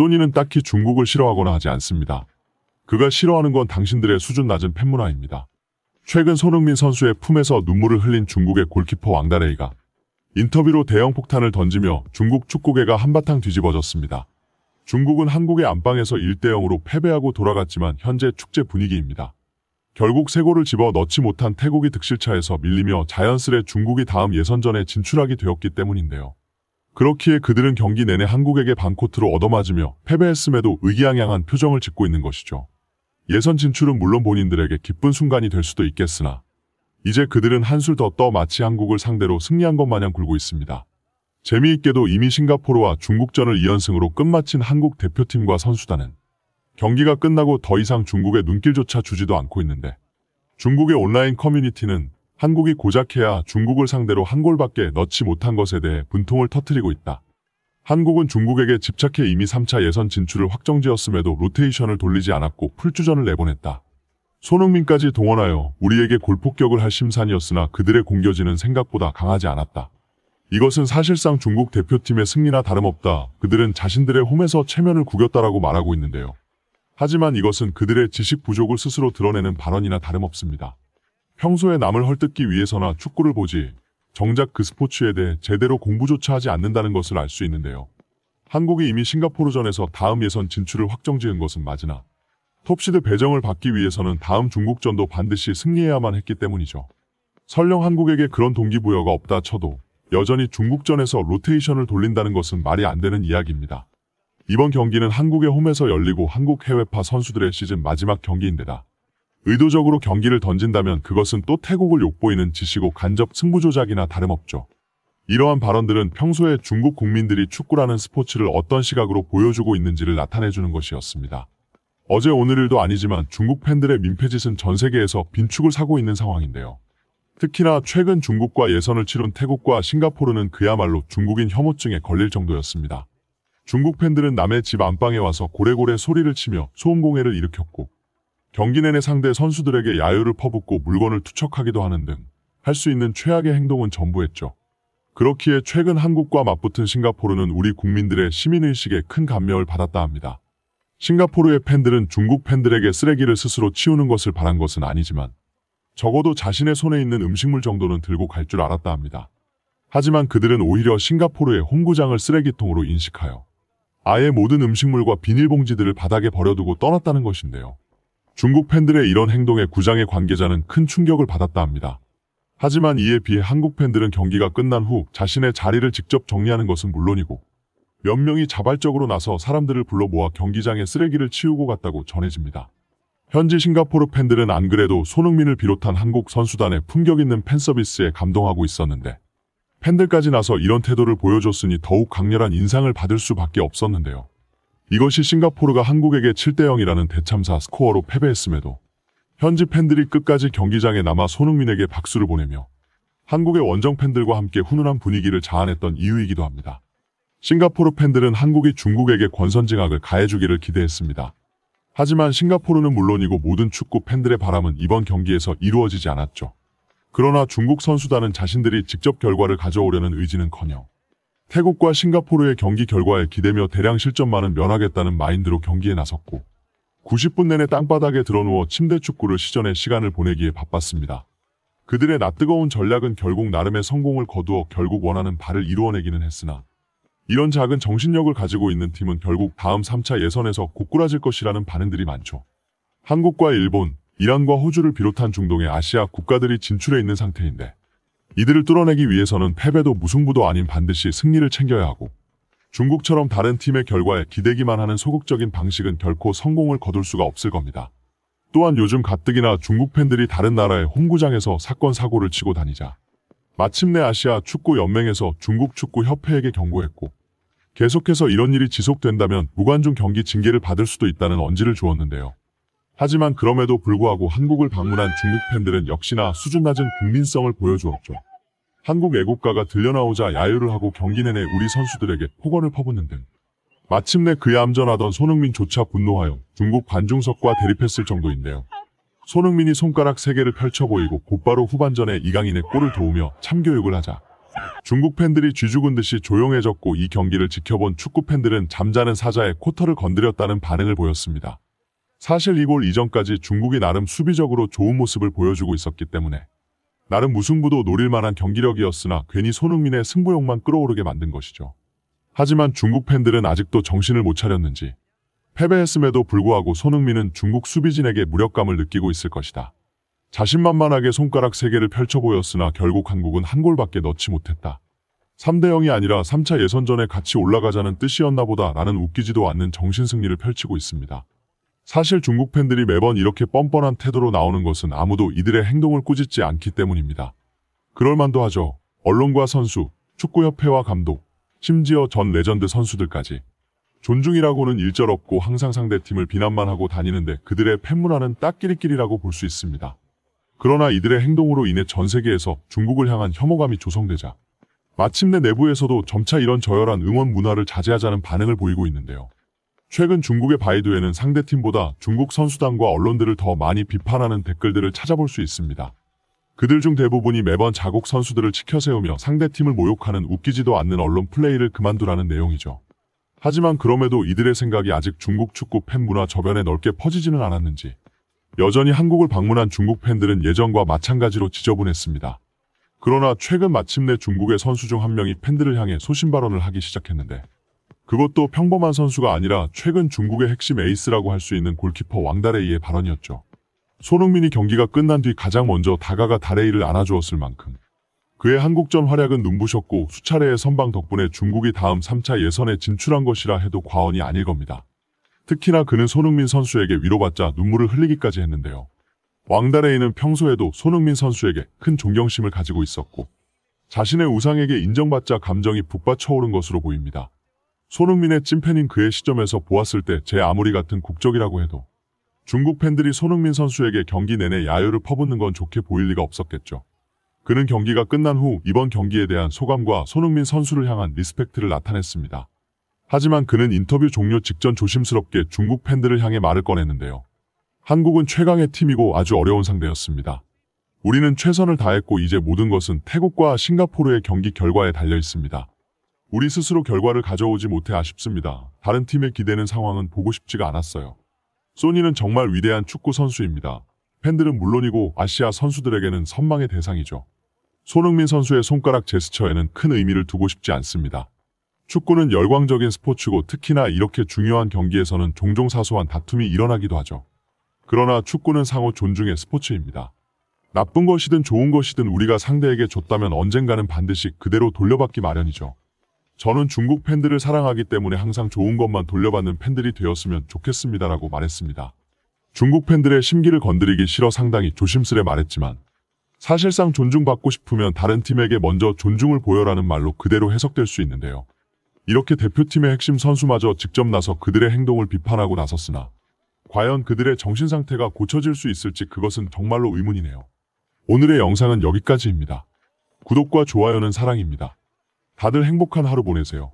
소니는 딱히 중국을 싫어하거나 하지 않습니다. 그가 싫어하는 건 당신들의 수준 낮은 팬문화입니다. 최근 손흥민 선수의 품에서 눈물을 흘린 중국의 골키퍼 왕다레이가 인터뷰로 대형 폭탄을 던지며 중국 축구계가 한바탕 뒤집어졌습니다. 중국은 한국의 안방에서 1대0으로 패배하고 돌아갔지만 현재 축제 분위기입니다. 결국 세 골을 집어 넣지 못한 태국이 득실차에서 밀리며 자연스레 중국이 다음 예선전에 진출하게 되었기 때문인데요. 그렇기에 그들은 경기 내내 한국에게 반코트로 얻어맞으며 패배했음에도 의기양양한 표정을 짓고 있는 것이죠. 예선 진출은 물론 본인들에게 기쁜 순간이 될 수도 있겠으나 이제 그들은 한술 더 떠 마치 한국을 상대로 승리한 것 마냥 굴고 있습니다. 재미있게도 이미 싱가포르와 중국전을 2연승으로 끝마친 한국 대표팀과 선수단은 경기가 끝나고 더 이상 중국의 눈길조차 주지도 않고 있는데 중국의 온라인 커뮤니티는 한국이 고작해야 중국을 상대로 한 골밖에 넣지 못한 것에 대해 분통을 터뜨리고 있다. 한국은 중국에게 집착해 이미 3차 예선 진출을 확정지었음에도 로테이션을 돌리지 않았고 풀주전을 내보냈다. 손흥민까지 동원하여 우리에게 골폭격을 할 심산이었으나 그들의 공격진은 생각보다 강하지 않았다. 이것은 사실상 중국 대표팀의 승리나 다름없다. 그들은 자신들의 홈에서 체면을 구겼다라고 말하고 있는데요. 하지만 이것은 그들의 지식 부족을 스스로 드러내는 발언이나 다름없습니다. 평소에 남을 헐뜯기 위해서나 축구를 보지 정작 그 스포츠에 대해 제대로 공부조차 하지 않는다는 것을 알 수 있는데요. 한국이 이미 싱가포르전에서 다음 예선 진출을 확정지은 것은 맞으나 톱시드 배정을 받기 위해서는 다음 중국전도 반드시 승리해야만 했기 때문이죠. 설령 한국에게 그런 동기부여가 없다 쳐도 여전히 중국전에서 로테이션을 돌린다는 것은 말이 안 되는 이야기입니다. 이번 경기는 한국의 홈에서 열리고 한국 해외파 선수들의 시즌 마지막 경기인데다 의도적으로 경기를 던진다면 그것은 또 태국을 욕보이는 짓이고 간접 승부조작이나 다름없죠. 이러한 발언들은 평소에 중국 국민들이 축구라는 스포츠를 어떤 시각으로 보여주고 있는지를 나타내주는 것이었습니다. 어제 오늘 일도 아니지만 중국 팬들의 민폐짓은 전 세계에서 빈축을 사고 있는 상황인데요. 특히나 최근 중국과 예선을 치른 태국과 싱가포르는 그야말로 중국인 혐오증에 걸릴 정도였습니다. 중국 팬들은 남의 집 안방에 와서 고래고래 소리를 치며 소음공해를 일으켰고 경기 내내 상대 선수들에게 야유를 퍼붓고 물건을 투척하기도 하는 등 할 수 있는 최악의 행동은 전부했죠. 그렇기에 최근 한국과 맞붙은 싱가포르는 우리 국민들의 시민의식에 큰 감명을 받았다 합니다. 싱가포르의 팬들은 중국 팬들에게 쓰레기를 스스로 치우는 것을 바란 것은 아니지만 적어도 자신의 손에 있는 음식물 정도는 들고 갈 줄 알았다 합니다. 하지만 그들은 오히려 싱가포르의 홍구장을 쓰레기통으로 인식하여 아예 모든 음식물과 비닐봉지들을 바닥에 버려두고 떠났다는 것인데요. 중국 팬들의 이런 행동에 구장의 관계자는 큰 충격을 받았다 합니다. 하지만 이에 비해 한국 팬들은 경기가 끝난 후 자신의 자리를 직접 정리하는 것은 물론이고 몇 명이 자발적으로 나서 사람들을 불러 모아 경기장에 쓰레기를 치우고 갔다고 전해집니다. 현지 싱가포르 팬들은 안 그래도 손흥민을 비롯한 한국 선수단의 품격 있는 팬 서비스에 감동하고 있었는데 팬들까지 나서 이런 태도를 보여줬으니 더욱 강렬한 인상을 받을 수밖에 없었는데요. 이것이 싱가포르가 한국에게 7대 0이라는 대참사 스코어로 패배했음에도 현지 팬들이 끝까지 경기장에 남아 손흥민에게 박수를 보내며 한국의 원정 팬들과 함께 훈훈한 분위기를 자아냈던 이유이기도 합니다. 싱가포르 팬들은 한국이 중국에게 권선징악을 가해주기를 기대했습니다. 하지만 싱가포르는 물론이고 모든 축구 팬들의 바람은 이번 경기에서 이루어지지 않았죠. 그러나 중국 선수단은 자신들이 직접 결과를 가져오려는 의지는커녕 태국과 싱가포르의 경기 결과에 기대며 대량 실점만은 면하겠다는 마인드로 경기에 나섰고 90분 내내 땅바닥에 드러누워 침대 축구를 시전해 시간을 보내기에 바빴습니다. 그들의 낯뜨거운 전략은 결국 나름의 성공을 거두어 결국 원하는 바를 이루어내기는 했으나 이런 작은 정신력을 가지고 있는 팀은 결국 다음 3차 예선에서 고꾸라질 것이라는 반응들이 많죠. 한국과 일본, 이란과 호주를 비롯한 중동의 아시아 국가들이 진출해 있는 상태인데 이들을 뚫어내기 위해서는 패배도 무승부도 아닌 반드시 승리를 챙겨야 하고 중국처럼 다른 팀의 결과에 기대기만 하는 소극적인 방식은 결코 성공을 거둘 수가 없을 겁니다. 또한 요즘 가뜩이나 중국 팬들이 다른 나라의 홈구장에서 사건 사고를 치고 다니자 마침내 아시아 축구 연맹에서 중국 축구 협회에게 경고했고 계속해서 이런 일이 지속된다면 무관중 경기 징계를 받을 수도 있다는 언지를 주었는데요. 하지만 그럼에도 불구하고 한국을 방문한 중국 팬들은 역시나 수준 낮은 국민성을 보여주었죠. 한국 애국가가 들려나오자 야유를 하고 경기 내내 우리 선수들에게 폭언을 퍼붓는 등 마침내 그의 암전하던 손흥민조차 분노하여 중국 관중석과 대립했을 정도인데요. 손흥민이 손가락 3개를 펼쳐 보이고 곧바로 후반전에 이강인의 골을 도우며 참교육을 하자 중국 팬들이 쥐죽은 듯이 조용해졌고 이 경기를 지켜본 축구 팬들은 잠자는 사자의 코터를 건드렸다는 반응을 보였습니다. 사실 이 골 이전까지 중국이 나름 수비적으로 좋은 모습을 보여주고 있었기 때문에 나름 무승부도 노릴만한 경기력이었으나 괜히 손흥민의 승부욕만 끌어오르게 만든 것이죠. 하지만 중국 팬들은 아직도 정신을 못 차렸는지 패배했음에도 불구하고 손흥민은 중국 수비진에게 무력감을 느끼고 있을 것이다. 자신만만하게 손가락 3개를 펼쳐 보였으나 결국 한국은 한 골밖에 넣지 못했다. 3대 0이 아니라 3차 예선전에 같이 올라가자는 뜻이었나 보다 라는 웃기지도 않는 정신승리를 펼치고 있습니다. 사실 중국 팬들이 매번 이렇게 뻔뻔한 태도로 나오는 것은 아무도 이들의 행동을 꾸짖지 않기 때문입니다. 그럴만도 하죠. 언론과 선수, 축구협회와 감독, 심지어 전 레전드 선수들까지. 존중이라고는 일절 없고 항상 상대팀을 비난만 하고 다니는데 그들의 팬문화는 딱끼리끼리라고 볼 수 있습니다. 그러나 이들의 행동으로 인해 전 세계에서 중국을 향한 혐오감이 조성되자 마침내 내부에서도 점차 이런 저열한 응원 문화를 자제하자는 반응을 보이고 있는데요. 최근 중국의 바이두에는 상대 팀보다 중국 선수단과 언론들을 더 많이 비판하는 댓글들을 찾아볼 수 있습니다. 그들 중 대부분이 매번 자국 선수들을 치켜세우며 상대 팀을 모욕하는 웃기지도 않는 언론 플레이를 그만두라는 내용이죠. 하지만 그럼에도 이들의 생각이 아직 중국 축구 팬 문화 저변에 넓게 퍼지지는 않았는지 여전히 한국을 방문한 중국 팬들은 예전과 마찬가지로 지저분했습니다. 그러나 최근 마침내 중국의 선수 중 한 명이 팬들을 향해 소신 발언을 하기 시작했는데 그것도 평범한 선수가 아니라 최근 중국의 핵심 에이스라고 할 수 있는 골키퍼 왕다레이의 발언이었죠. 손흥민이 경기가 끝난 뒤 가장 먼저 다가가 다레이를 안아주었을 만큼 그의 한국전 활약은 눈부셨고 수차례의 선방 덕분에 중국이 다음 3차 예선에 진출한 것이라 해도 과언이 아닐 겁니다. 특히나 그는 손흥민 선수에게 위로받자 눈물을 흘리기까지 했는데요. 왕다레이는 평소에도 손흥민 선수에게 큰 존경심을 가지고 있었고 자신의 우상에게 인정받자 감정이 북받쳐오른 것으로 보입니다. 손흥민의 찐팬인 그의 시점에서 보았을 때 제 아무리 같은 국적이라고 해도 중국 팬들이 손흥민 선수에게 경기 내내 야유를 퍼붓는 건 좋게 보일 리가 없었겠죠. 그는 경기가 끝난 후 이번 경기에 대한 소감과 손흥민 선수를 향한 리스펙트를 나타냈습니다. 하지만 그는 인터뷰 종료 직전 조심스럽게 중국 팬들을 향해 말을 꺼냈는데요. 한국은 최강의 팀이고 아주 어려운 상대였습니다. 우리는 최선을 다했고 이제 모든 것은 태국과 싱가포르의 경기 결과에 달려 있습니다. 우리 스스로 결과를 가져오지 못해 아쉽습니다. 다른 팀의 기대는 상황은 보고 싶지가 않았어요. 소니는 정말 위대한 축구 선수입니다. 팬들은 물론이고 아시아 선수들에게는 선망의 대상이죠. 손흥민 선수의 손가락 제스처에는 큰 의미를 두고 싶지 않습니다. 축구는 열광적인 스포츠고 특히나 이렇게 중요한 경기에서는 종종 사소한 다툼이 일어나기도 하죠. 그러나 축구는 상호 존중의 스포츠입니다. 나쁜 것이든 좋은 것이든 우리가 상대에게 줬다면 언젠가는 반드시 그대로 돌려받기 마련이죠. 저는 중국 팬들을 사랑하기 때문에 항상 좋은 것만 돌려받는 팬들이 되었으면 좋겠습니다라고 말했습니다. 중국 팬들의 심기를 건드리기 싫어 상당히 조심스레 말했지만 사실상 존중받고 싶으면 다른 팀에게 먼저 존중을 보여라는 말로 그대로 해석될 수 있는데요. 이렇게 대표팀의 핵심 선수마저 직접 나서 그들의 행동을 비판하고 나섰으나 과연 그들의 정신 상태가 고쳐질 수 있을지 그것은 정말로 의문이네요. 오늘의 영상은 여기까지입니다. 구독과 좋아요는 사랑입니다. 다들 행복한 하루 보내세요.